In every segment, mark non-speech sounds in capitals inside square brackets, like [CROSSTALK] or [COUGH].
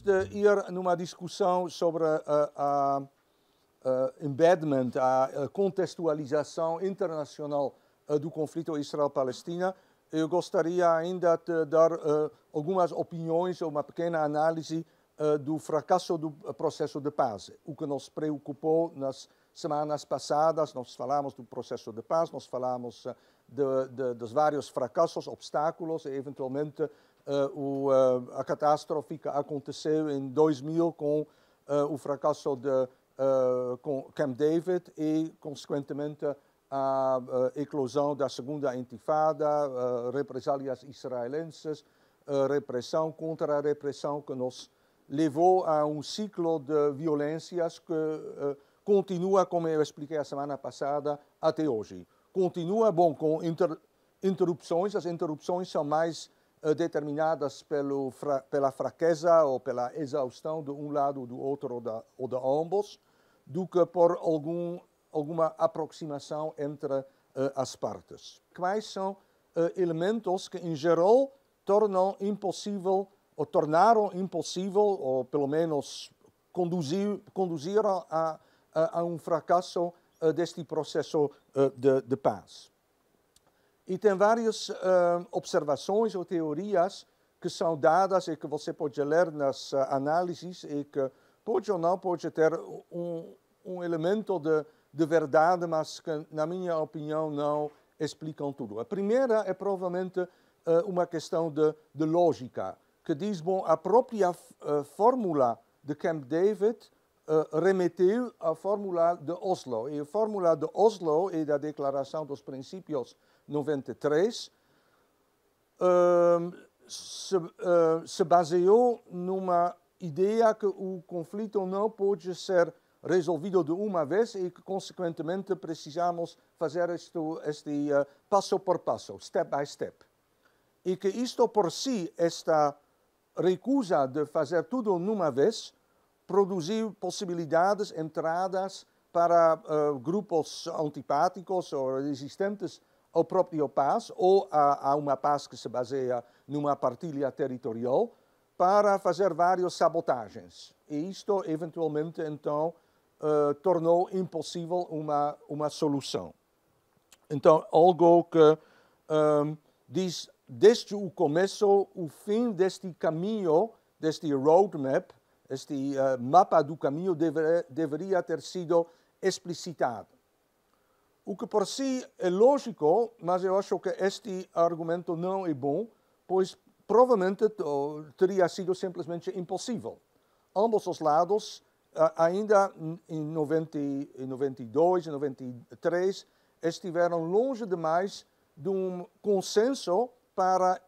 antes de ir numa discussão sobre a, a, a embedment, a, contextualização internacional eh, do conflito Israel-Palestina, eu gostaria ainda de dar uh, algumas opiniões, uma pequena análise uh, do fracasso do processo de paz, o que nos preocupou nas semanas passadas. Nós falamos do processo de paz, nós falamos uh, de, de, dos vários fracassos, obstáculos e, eventualmente, eh, o, eh, a catástrofe que aconteceu em 2000 com eh, o fracasso de com Camp David e, consequentemente, a eclosão da segunda intifada, represálias israelenses, repressão contra a repressão que nos levou a um ciclo de violências que uh, continua, como eu expliquei a semana passada, até hoje. Continua, bom, com inter interrupções, as interrupções são mais eh, determinadas pelo, fra, pela fraqueza ou pela exaustão de um lado ou do outro ou, da, ou de ambos, do que por algum, alguma aproximação entre eh, as partes. Quais são eh, elementos que, em geral, tornam impossível, ou tornaram impossível, ou pelo menos conduzir, conduziram a, a, a um fracasso deste processo de, de paz. E tem várias uh, observações ou teorias que são dadas e que você pode ler nas uh, análises e que pode ou não pode ter um, um elemento de, de verdade, mas que, na minha opinião, não explicam tudo. A primeira é provavelmente uh, uma questão de, de, lógica, que diz, bom, a própria uh, fórmula de Camp David uh, remeteu à fórmula de Oslo. E a fórmula de Oslo e da Declaração dos Princípios 93, se, se baseou numa ideia que o conflito não pode ser resolvido de uma vez e que, consequentemente, precisamos fazer isto, este uh, passo por passo, step by step. E que isto por si, esta recusa de fazer tudo numa vez, produziu possibilidades, entradas para uh, grupos antipáticos ou resistentes ao próprio paz ou a, a, uma paz que se baseia numa partilha territorial para fazer várias sabotagens. E isto, eventualmente, então, uh, tornou impossível uma, uma solução. Então, algo que um, ehm, diz desde o começo o fim deste caminho, deste roadmap, este uh, mapa do caminho deve, deveria ter sido explicitado. O que por si é lógico, mas eu acho que este argumento não é bom, pois provavelmente teria sido simplesmente impossível. Ambos os lados, ainda em 92 e 93, estiveram longe demais de um consenso para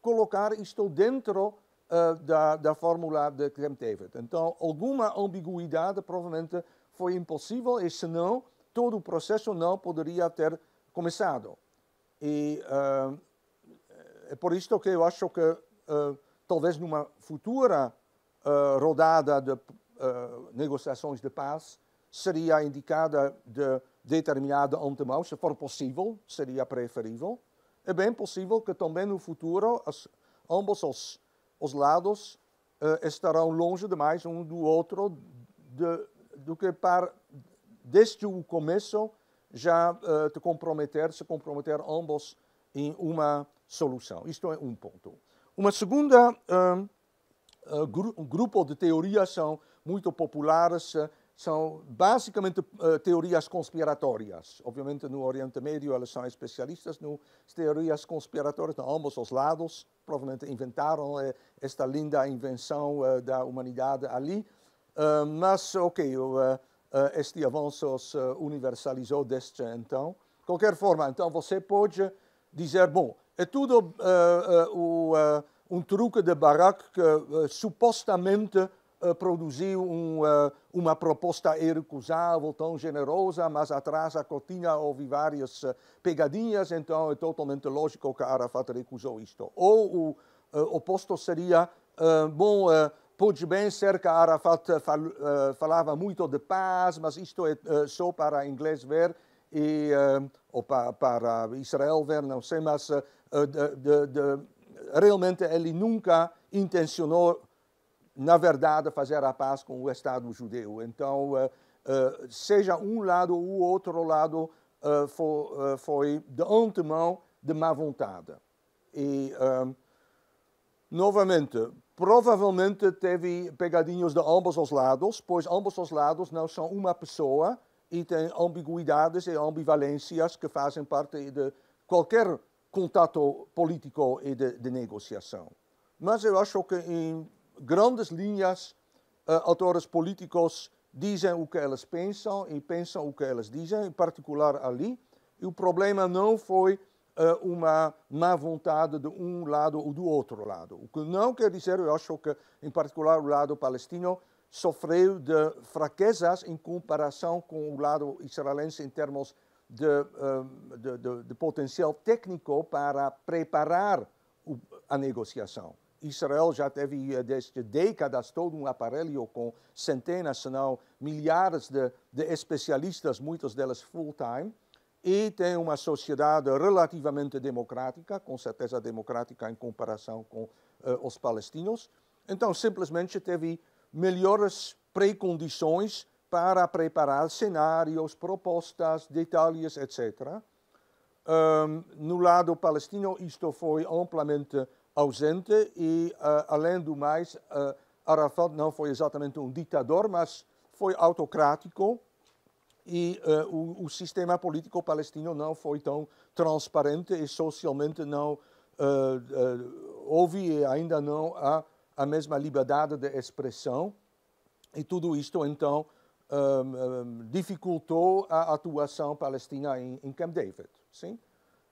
colocar isto dentro uh, da, da fórmula de kemp tevet Então, alguma ambiguidade provavelmente foi impossível, e se não, todo o processo não poderia ter começado. E uh, é por isto que eu acho que uh, talvez numa futura uh, rodada de negociações de paz seria indicada de determinada antemão, se for possível, seria preferível. É bem possível que também no futuro as, ambos os, os lados estarão longe demais um do outro de, do que para, desde o começo, já uh, te comprometer, se comprometer ambos em uma solução. Isto é um ponto. Uma segunda uh, gru grupo de teorias são muito populares, são basicamente uh, teorias conspiratórias. Obviamente, no Oriente Médio, eles são especialistas nas teorias conspiratórias de então, ambos os lados. Provavelmente inventaram uh, esta linda invenção uh, da humanidade ali. mas, ok, eh, este avanço se eh, universalizou desde então. De qualquer forma, então você pode dizer, bom, é tudo eh, um truque de Barack que supostamente produziu um, uma proposta irrecusável, tão generosa, mas atrás a cortina houve várias pegadinhas, então é totalmente lógico que Arafat recusou isto. Ou o oposto seria, bom, Pode bem ser que Arafat eh, eh, falava muito de paz, mas isto é eh, só para inglês ver, e, ou para Israel ver, não sei, mas de, de, de, realmente ele nunca intencionou, na verdade, fazer a paz com o Estado judeu. Então, seja um lado ou outro lado, foi de antemão de má vontade. E, novamente, provavelmente teve pegadinhos de ambos os lados, pois ambos os lados não são uma pessoa e tem ambiguidades e ambivalências que fazem parte de qualquer contato político e de, de negociação. Mas eu acho que, em grandes linhas, uh, autores políticos dizem o que eles pensam e pensam o que eles dizem, em particular ali. E o problema não foi eh, uma má vontade de um lado ou do outro lado. O que não quer dizer, eu acho que, em particular, o lado palestino sofreu de fraquezas em comparação com o lado israelense em termos de, eh, de, de, de potencial técnico para preparar a negociação. Israel já teve eh, desde décadas todo um aparelho com centenas, se não milhares de, de especialistas, muitos delas full-time, e tem uma sociedade relativamente democrática, com certeza democrática em comparação com uh, os palestinos. Então, simplesmente teve melhores precondições para preparar cenários, propostas, detalhes, etc. Um, ehm, no lado palestino, isto foi amplamente ausente e, uh, além do mais, uh, Arafat não foi exatamente um ditador, mas foi autocrático e uh, o, o, sistema político palestino não foi tão transparente e socialmente não uh, uh, houve e ainda não há a mesma liberdade de expressão e tudo isto então um, ehm, um, ehm, dificultou a atuação palestina em, em, Camp David, sim?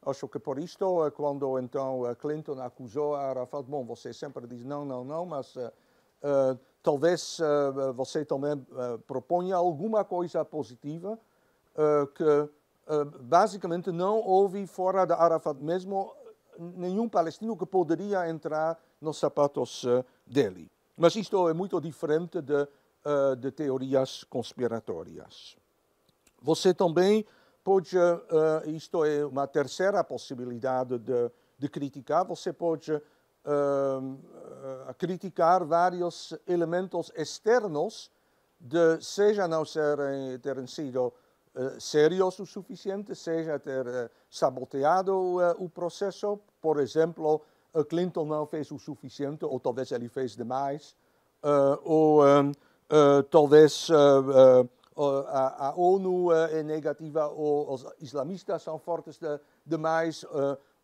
Acho que por isto, é quando então Clinton acusou Arafat, bom, você sempre diz não, não, não, mas eh, talvez uh, você também uh, proponha alguma coisa positiva que basicamente não houve fora da Arafat mesmo nenhum palestino que poderia entrar nos sapatos dele. Mas isto é muito diferente de, de teorias conspiratórias. Você também pode, isto é uma terceira possibilidade de, de criticar, você pode Ehm, eh, a criticar vários elementos externos de seja não serem, terem sido uh, serios o suficiente, seja ter uh, saboteado uh, o processo. Por exemplo, Clinton não fez o suficiente, ou talvez ele fez demais, ou ehm, talvez a, a, ONU é negativa, ou os islamistas são fortes de, demais,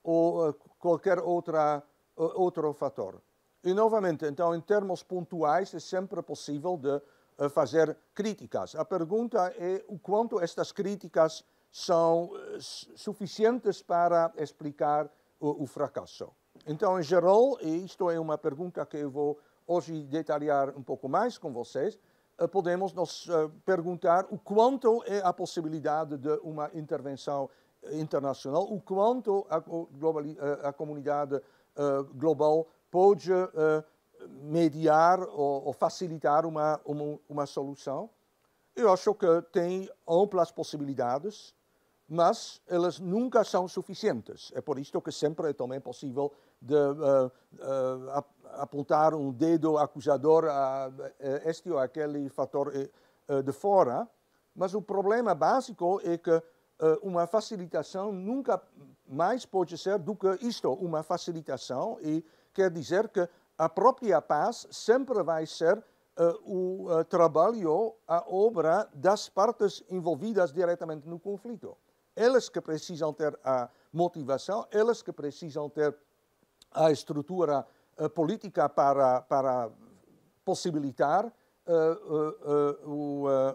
ou qualquer outra outro fator. E novamente, então, em termos pontuais, é sempre possível de eh, fazer críticas. A pergunta é o quanto estas críticas são eh, suficientes para explicar o, o fracasso. Então, em geral, e isto é uma pergunta que eu vou hoje detalhar um pouco mais com vocês, eh, podemos nos perguntar o quanto é a possibilidade de uma intervenção internacional, o quanto a, a comunidade eh, global pode eh, mediar ou, ou facilitar uma, uma, uma, solução. Eu acho que tem amplas possibilidades, mas elas nunca são suficientes. É por isso que sempre é também possível de, uh, uh, apontar um dedo acusador a este ou aquele fator de fora, mas o problema básico é que ah, uma facilitação nunca mais pode ser do que isto, uma facilitação, e quer dizer que a própria paz sempre vai ser ah, o ah, trabalho, a obra das partes envolvidas diretamente no conflito. Elas que precisam ter a motivação, elas que precisam ter a estrutura política para, para possibilitar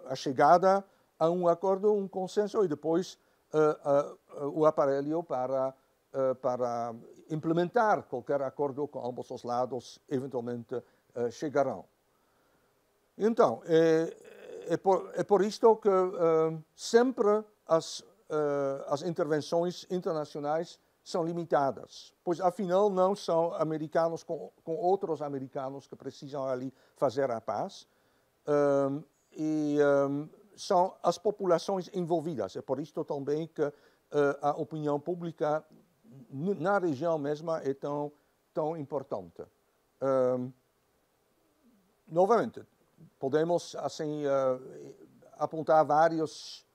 a chegada a um acordo, um consenso e depois uh, uh, o aparelho para, para implementar qualquer acordo que ambos os lados eventualmente chegarão. Então, é, é, por, é por isto que sempre as, as intervenções internacionais são limitadas, pois afinal não são americanos com, com outros americanos que precisam ali fazer a paz. Um, e um, são as populações envolvidas. É por isso também que uh, a opinião pública na região mesma é tão, tão importante. Ehm, novamente, podemos assim eh, apontar vários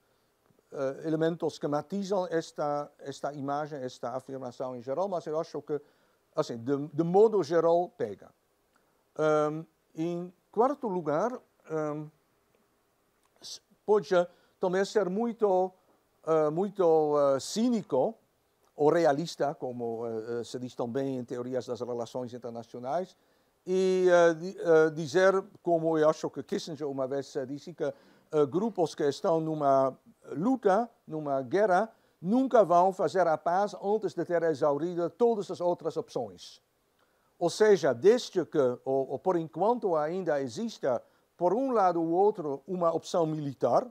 eh, elementos que matizam esta, esta imagem, esta afirmação em geral, mas eu acho que, assim, de, de modo geral, pega. Um, ehm, em quarto lugar, um, ehm, pode também ser muito, eh, muito eh, cínico ou realista, como eh, se diz também em teorias das relações internacionais, e dizer, como eu acho que Kissinger uma vez disse, que grupos que estão numa luta, numa guerra, nunca vão fazer a paz antes de ter exaurido todas as outras opções. Ou seja, desde que, ou, ou por enquanto ainda exista por um lado ou outro, uma opção militar,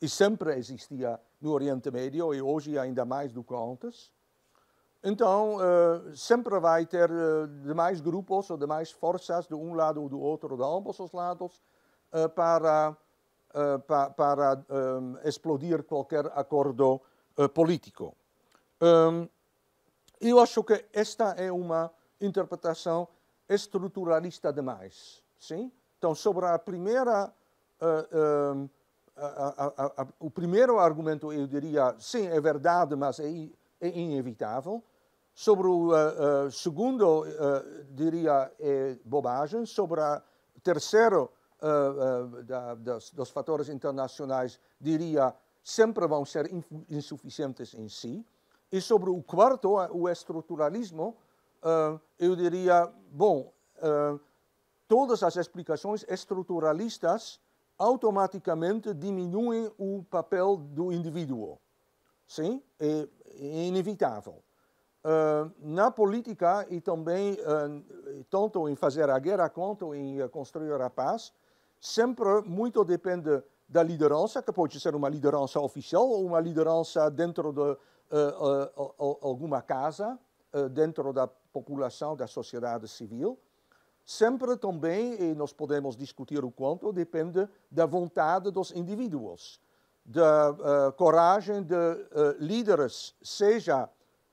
e sempre existia no Oriente Médio, e hoje ainda mais do que antes. Então, uh, sempre vai ter uh, demais grupos ou demais forças de um lado ou do outro, de ambos os lados, uh, para, pa, para um, explodir qualquer acordo político. Um, ehm, eu acho que esta é uma interpretação estruturalista demais, sim? Então, sobre a primeira, uh, uh, a, a, a, o primeiro argumento, eu diria, sim, é verdade, mas é, é inevitável. Sobre o uh, segundo, diria, é bobagem. Sobre o terceiro, da, das, dos fatores internacionais, diria, sempre vão ser insuficientes em si. E sobre o quarto, o estruturalismo, eu diria, bom, todas as explicações estruturalistas automaticamente diminuem o papel do indivíduo. Sim, é, é inevitável. Uh, na política e também, uh, tanto em fazer a guerra quanto em uh, construir a paz, sempre muito depende da liderança, que pode ser uma liderança oficial ou uma liderança dentro de alguma casa, dentro da população, da sociedade civil sempre também, e nós podemos discutir o quanto, depende da vontade dos indivíduos, da uh, coragem de uh, líderes, seja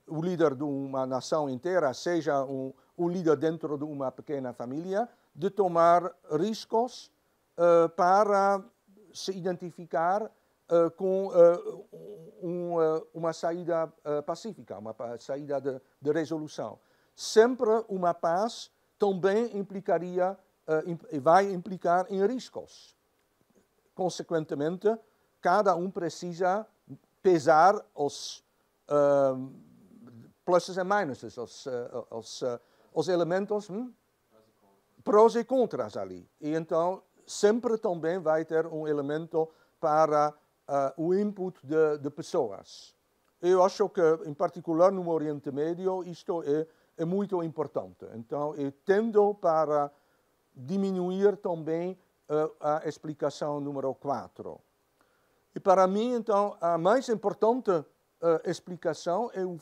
o líder de uma nação inteira, seja um, um líder dentro de uma pequena família, de tomar riscos uh, para se identificar com um, uma saída pacífica, uma saída de, de resolução. Sempre uma paz também implicaria eh, vai implicar em riscos. Consequentemente, cada um precisa pesar os uh, pluses e minuses, os, uh, os, uh, os elementos hum? prós e contras ali. E então, sempre também vai ter um elemento para o input de, de pessoas. Eu acho que, em particular no Oriente Médio, isto é é muito importante. Então, eu tendo para diminuir também uh, a explicação número 4. E para mim, então, a mais importante uh, explicação é o, uh,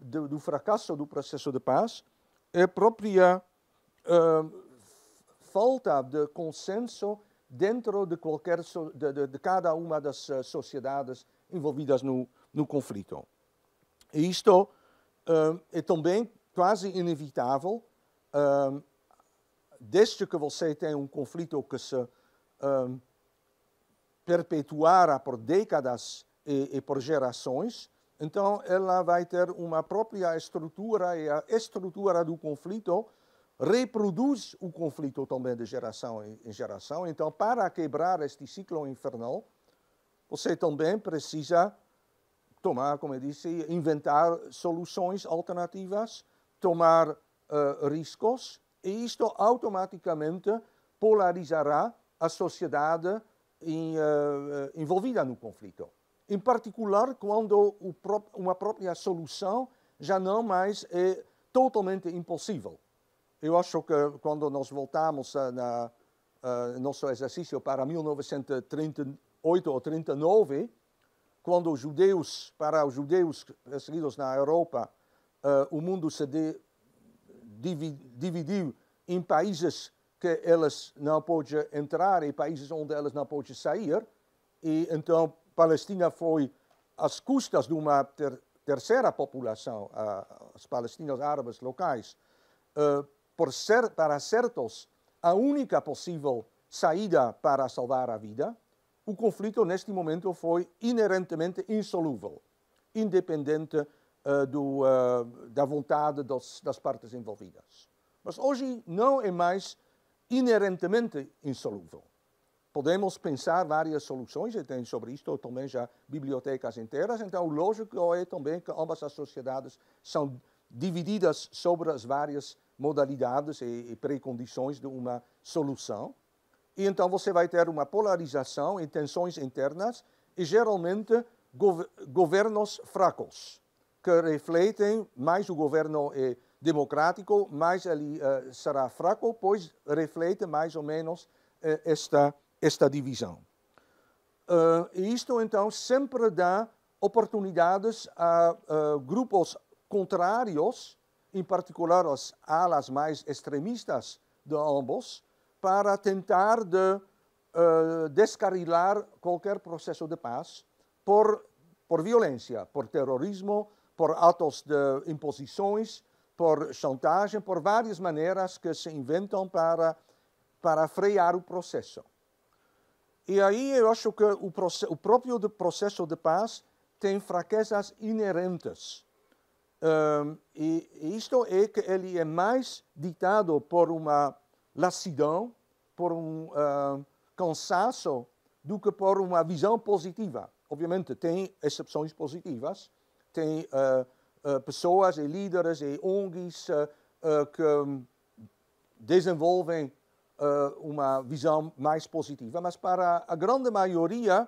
do, do, fracasso do processo de paz é a própria falta de consenso dentro de, qualquer so, de, de, de, cada uma das sociedades envolvidas no, no conflito. E isto Ehm, é também quase inevitável, uh, desde que você tem um conflito que se uh, ehm, perpetuará por décadas e, e por gerações, então ela vai ter uma própria estrutura e a estrutura do conflito reproduz o conflito também de geração em geração. Então, para quebrar este ciclo infernal, você também precisa tomar, como eu disse, inventar soluções alternativas, tomar uh, riscos, e isto automaticamente polarizará a sociedade em, uh, envolvida no conflito. Em particular, quando pró uma própria solução já não mais é totalmente impossível. Eu acho que quando nós voltamos no uh, nosso exercício para 1938 ou 1939, quando os judeus, para os judeus perseguidos na Europa, uh, o mundo se de, dividiu em países que eles não podem entrar e países onde eles não podem sair. E então Palestina foi às custas de uma ter, terceira população, uh, os palestinos árabes locais, uh, para certos, a única possível saída para salvar a vida o conflito neste momento foi inerentemente insolúvel, independente uh, do, uh, da vontade dos, das partes envolvidas. Mas hoje não é mais inerentemente insolúvel. Podemos pensar várias soluções, e tem sobre isto também já bibliotecas inteiras, então lógico é também que ambas as sociedades são divididas sobre as várias modalidades e, e precondições de uma solução. E então você vai ter uma polarização e tensões internas e geralmente governos fracos, que refletem mais o governo é democrático, mais ele uh, será fraco, pois reflete mais ou menos uh, esta, esta divisão. Uh, e isto então sempre dá oportunidades a grupos contrários, em particular as alas mais extremistas de ambos, para tentar de, uh, descarrilar qualquer processo de paz por, por violência, por terrorismo, por atos de imposições, por chantagem, por várias maneiras que se inventam para, para frear o processo. E aí eu acho que o, o próprio de processo de paz tem fraquezas inerentes. Um, ehm, e isto é que ele é mais ditado por uma lassidão, por um uh, cansaço, do que por uma visão positiva. Obviamente, tem exceções positivas, tem uh, uh, pessoas e líderes e ONGs que desenvolvem uma visão mais positiva, mas para a grande maioria,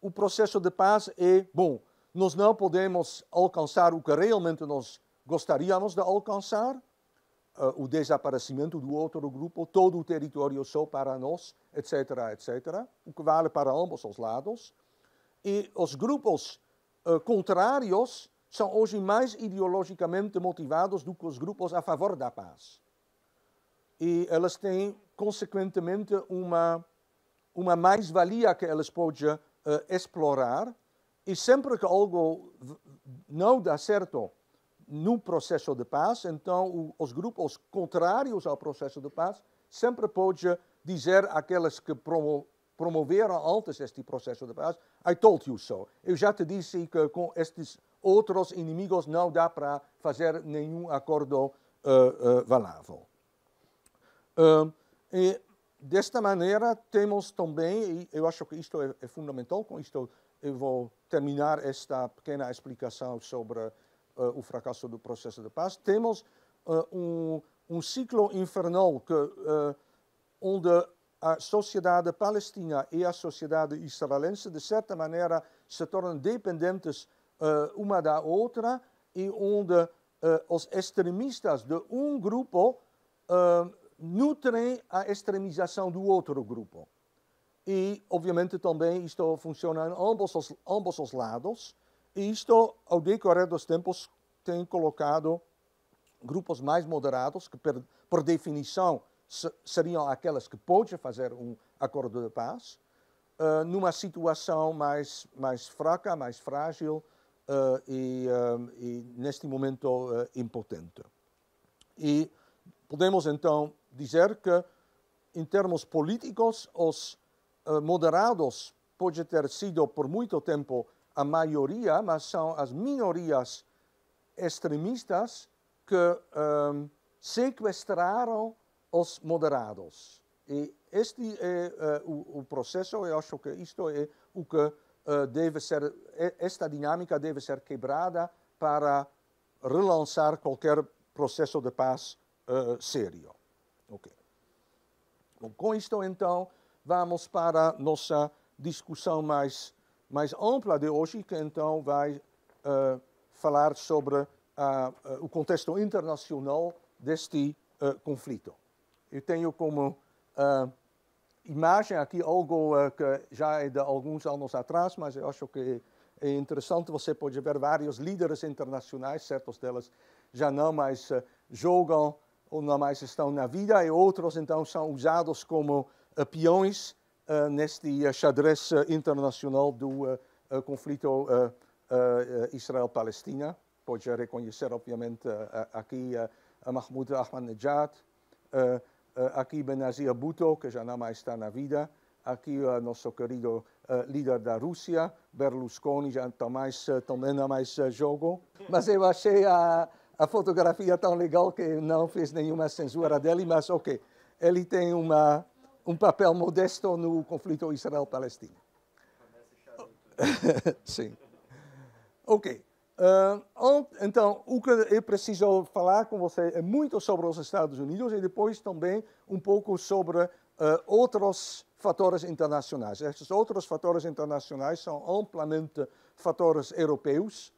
o processo de paz é bom. Nós não podemos alcançar o que realmente nós gostaríamos de alcançar, eh, o desaparecimento do outro grupo, todo o território só para nós, etc., etc., o que vale para ambos os lados. E os grupos uh, contrários são hoje mais ideologicamente motivados do que os grupos a favor da paz. E elas têm, consequentemente, uma, uma mais-valia que elas podem uh, eh, explorar. E sempre que algo não dá certo no processo de paz, então os grupos contrários ao processo de paz sempre podem dizer àqueles que promo promoveram antes este processo de paz, I told you so. Eu já te disse que com estes outros inimigos não dá para fazer nenhum acordo uh, uh, valável. Uh, e desta maneira temos também, e eu acho que isto é, é fundamental, com isto eu vou terminar esta pequena explicação sobre uh, o fracasso do processo de paz, temos uh, um, um, ciclo infernal que, uh, onde a sociedade palestina e a sociedade israelense, de certa maneira, se tornam dependentes uma da outra e onde os extremistas de um grupo nutrem a extremização do outro grupo. E, obviamente, também isto funciona em ambos os, ambos os lados. Isto, ao decorrer dos tempos, tem colocado grupos mais moderados, que per, por definição seriam aqueles que podem fazer um acordo de paz, uh, numa situação mais, mais fraca, mais frágil uh, e, uh, e, neste momento, impotente. E podemos, então, dizer que, em termos políticos, os moderados podem ter sido, por muito tempo, a maioria, mas são as minorias extremistas que um, ehm, sequestraram os moderados. E este é uh, o, o, processo, eu acho que isto é o que uh, deve ser, esta dinâmica deve ser quebrada para relançar qualquer processo de paz uh, sério. Okay. Bom, com isto, então, vamos para nossa discussão mais mais ampla de hoje, que então vai uh, falar sobre uh, o contexto internacional deste eh, conflito. Eu tenho como imagem aqui algo que já é de alguns anos atrás, mas eu acho que é interessante. Você pode ver vários líderes internacionais, certos deles já não mais jogam ou não mais estão na vida, e outros então são usados como peões eh, neste xadrez eh, internacional do eh, conflito Israel-Palestina. Pode reconhecer, obviamente, aqui Mahmoud Ahmadinejad, aqui Benazir Bhutto, que já não mais está na vida, aqui nosso querido líder da Rússia, Berlusconi, já tá mais, também não mais jogo. Mas eu achei a, a fotografia tão legal que não fiz nenhuma censura dele, mas ok. Ele tem uma um papel modesto no conflito Israel-Palestina. [LAUGHS] Sim. Ok. Uh, então, o que eu preciso falar com você é muito sobre os Estados Unidos e depois também um pouco sobre uh, outros fatores internacionais. Estes outros fatores internacionais são amplamente fatores europeus,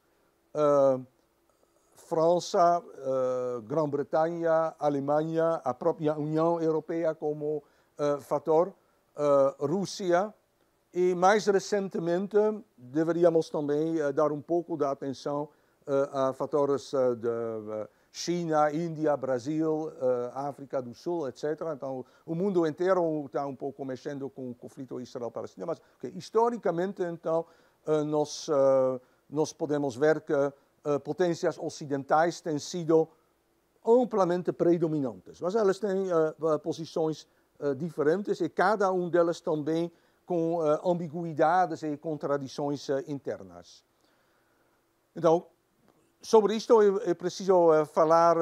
uh, França, Grã-Bretanha, Alemanha, a própria União Europeia como uh, fator eh, Rússia. E mais recentemente, deveríamos também eh, dar um pouco de atenção a fatores de China, Índia, Brasil, África do Sul, etc. Então, o mundo inteiro está um pouco mexendo com o conflito Israel-Palestina, mas okay, historicamente, então, nós, nós podemos ver que potências ocidentais têm sido amplamente predominantes, mas elas têm posições eh, diferentes e cada um delas também com uh, ambiguidades e contradições uh, eh, internas. Então, sobre isto eu, eu preciso falar,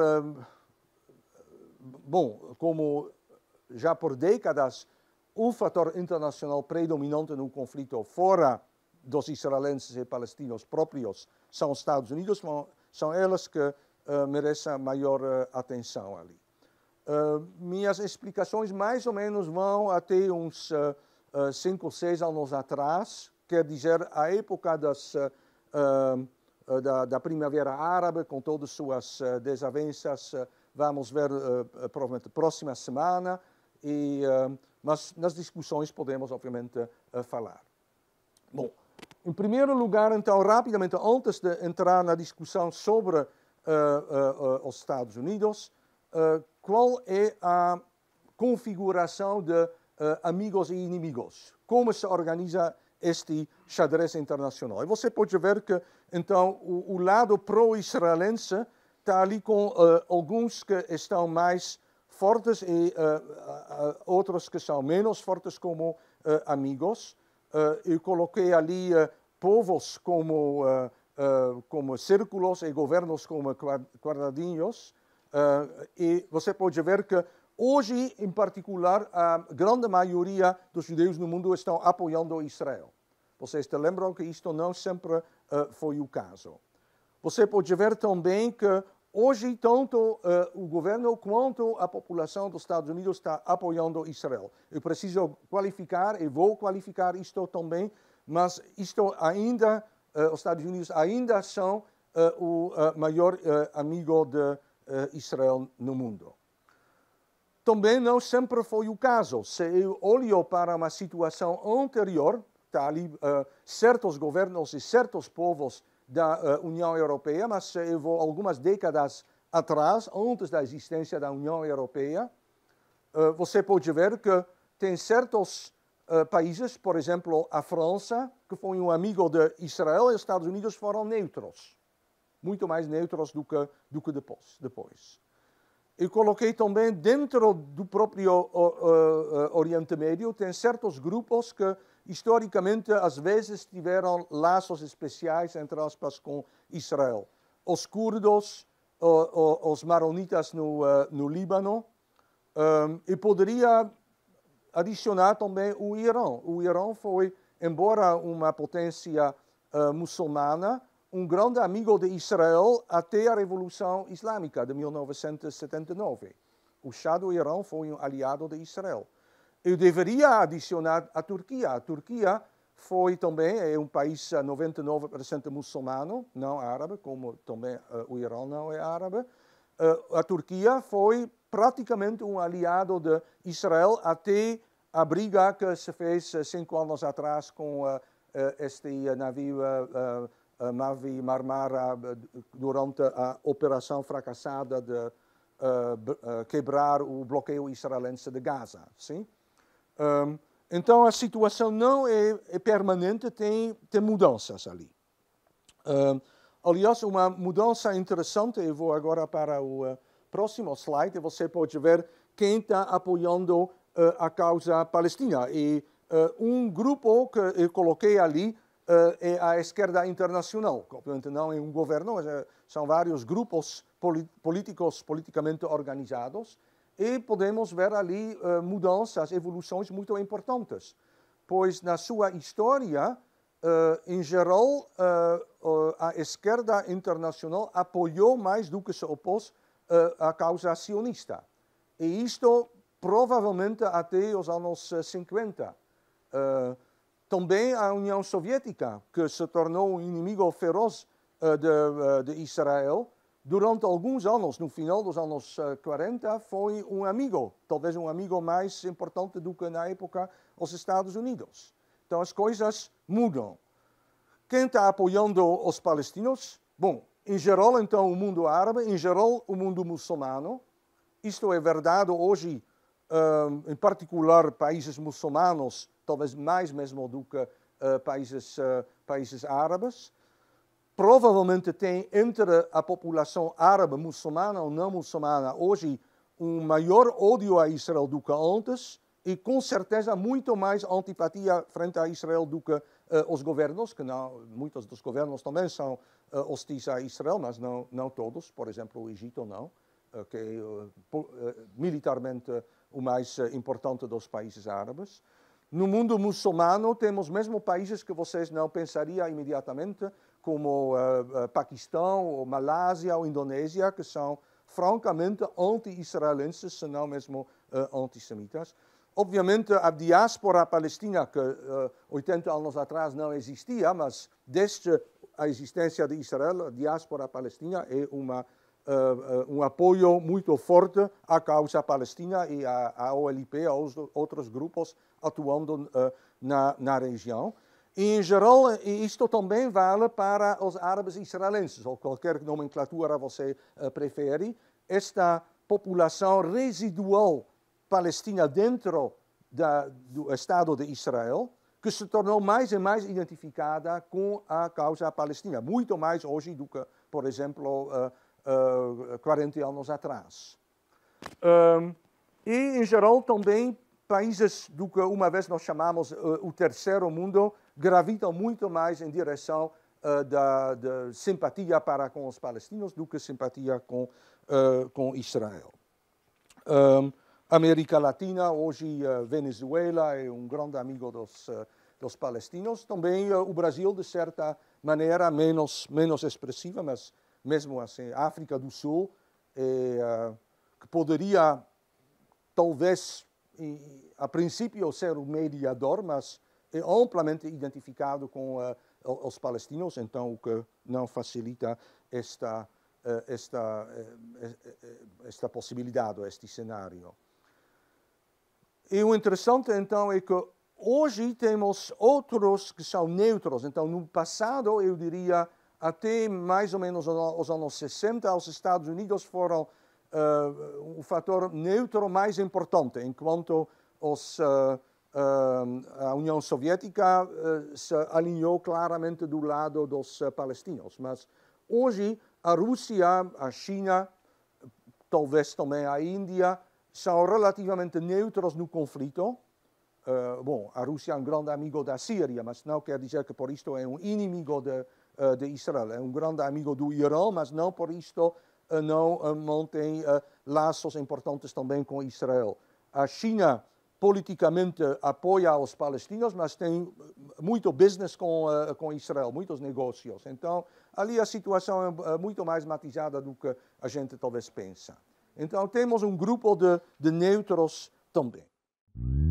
bom, como já por décadas um fator internacional predominante no conflito fora dos israelenses e palestinos próprios são os Estados Unidos, mas são elas que merecem maior atenção ali. Ah, minhas explicações mais ou menos vão até uns uh, uh, cinco ou seis anos atrás, quer dizer, a época das, da, da, Primavera Árabe, com todas suas desavenças, vamos ver provavelmente próxima semana, e, mas nas discussões podemos, obviamente, falar. Bom, em primeiro lugar, então, rapidamente, antes de entrar na discussão sobre os Estados Unidos, Uh, qual é a configuração de uh, amigos e inimigos. Como se organiza este xadrez internacional. E você pode ver que, então, o, o lado pro-israelense está ali com uh, alguns que estão mais fortes e uh, outros que são menos fortes como amigos. eu coloquei ali povos como, como círculos e governos como quadradinhos. Uh, e você pode ver que hoje, em particular, a grande maioria dos judeus no mundo estão apoiando Israel. Vocês se lembram que isto não sempre uh, foi o caso. Você pode ver também que hoje tanto uh, o governo quanto a população dos Estados Unidos está apoiando Israel. Eu preciso qualificar e vou qualificar isto também, mas isto ainda, os Estados Unidos ainda são o maior amigo de Israel eh, Israel no mundo. Também não sempre foi o caso. Se eu olho para uma situação anterior, tá ali uh, eh, certos governos e certos povos da uh, União Europeia, mas se eu vou algumas décadas atrás, antes da existência da União Europeia, uh, você pode ver que tem certos países, por exemplo, a França, que foi um amigo de Israel, e os Estados Unidos foram neutros muito mais neutros do que, do que depois, depois. Eu coloquei também dentro do próprio eh, Oriente Médio, tem certos grupos que historicamente às vezes tiveram laços especiais, entre aspas, com Israel. Os curdos, os maronitas no, eh, no Líbano, um, eh, e poderia adicionar também o Irã. O Irã foi, embora uma potência muçulmana, um grande amigo de Israel até a Revolução Islâmica de 1979. O Shah do Irã foi um aliado de Israel. Eu deveria adicionar a Turquia. A Turquia foi também é um país 99% eh, muçulmano, não árabe, como também uh, o Irã não é árabe. Uh, a Turquia foi praticamente um aliado de Israel até a briga que se fez cinco anos atrás com uh, este navio Mavi Marmara durante a operação fracassada de uh, quebrar o bloqueio israelense de Gaza. Sim? Um, então a situação não é, é permanente, tem, tem, mudanças ali. Um, aliás, uma mudança interessante, eu vou agora para o uh, próximo slide, você pode ver quem está apoiando uh, a causa palestina. E uh, um grupo que eu coloquei ali eh, é a esquerda internacional. Obviamente não é um governo, mas eh, são vários grupos políticos politicamente organizados e podemos ver ali eh, mudanças, evoluções muito importantes, pois na sua história, em geral, a esquerda internacional apoiou mais do que se opôs à causa sionista. E isto provavelmente até os anos 50. Também a União Soviética, que se tornou um inimigo feroz eh, de, eh, de Israel, durante alguns anos, no final dos anos 40, eh, foi um amigo, talvez um amigo mais importante do que na época os Estados Unidos. Então as coisas mudam. Quem está apoiando os palestinos? Bom, em geral, então, o mundo árabe, em geral, o mundo muçulmano. Isto é verdade hoje em particular países muçulmanos, talvez mais mesmo do que ah, países, ah, países árabes. Provavelmente tem entre a população árabe, muçulmana ou não muçulmana, hoje um maior ódio a Israel do que antes e com certeza muito mais antipatia frente a Israel do que uh, os governos, que não, muitos dos governos também são uh, hostis a Israel, mas não, não todos, por exemplo o Egito não, uh, que é militarmente o mais eh, importante dos países árabes. No mundo muçulmano, temos mesmo países que vocês não pensariam imediatamente, como uh, uh, Paquistão, ou Malásia, ou Indonésia, que são francamente anti-israelenses, se não mesmo uh, antissemitas. Obviamente, a diáspora palestina, que uh, 80 anos atrás não existia, mas desde a existência de Israel, a diáspora palestina é uma uh, um apoio muito forte à causa palestina e à, à OLP, aos outros grupos atuando uh, na, na região. E, em geral, isto também vale para os árabes israelenses, ou qualquer nomenclatura você uh, prefere. Esta população residual palestina dentro da, do Estado de Israel, que se tornou mais e mais identificada com a causa palestina, muito mais hoje do que, por exemplo, uh, 40 anos atrás. Um, e, em geral, também países do que uma vez nós chamamos uh, o terceiro mundo gravitam muito mais em direção uh, da, da, simpatia para com os palestinos do que simpatia com, uh, com Israel. Um, América Latina, hoje Venezuela, é um grande amigo dos, dos palestinos. Também o Brasil, de certa maneira, menos, menos expressiva, mas mesmo assim, África do Sul, é, que poderia, talvez, a princípio ser o mediador, mas é amplamente identificado com uh, os palestinos, então o que não facilita esta, uh, esta, uh, esta possibilidade, este cenário. E o interessante, então, é que hoje temos outros que são neutros. Então, no passado, eu diria, até mais ou menos os anos 60, os Estados Unidos foram uh, eh, o fator neutro mais importante, enquanto os, uh, uh, a União Soviética se alinhou claramente do lado dos palestinos. Mas hoje a Rússia, a China, talvez também a Índia, são relativamente neutros no conflito. bom, a Rússia é um grande amigo da Síria, mas não quer dizer que por isto é um inimigo de, eh, de Israel. É um grande amigo do Irã, mas não por isto eh, não eh, mantém laços importantes também com Israel. A China politicamente apoia os palestinos, mas tem muito business com, com Israel, muitos negócios. Então, ali a situação é muito mais matizada do que a gente talvez pensa. Então, temos um grupo de, de neutros também.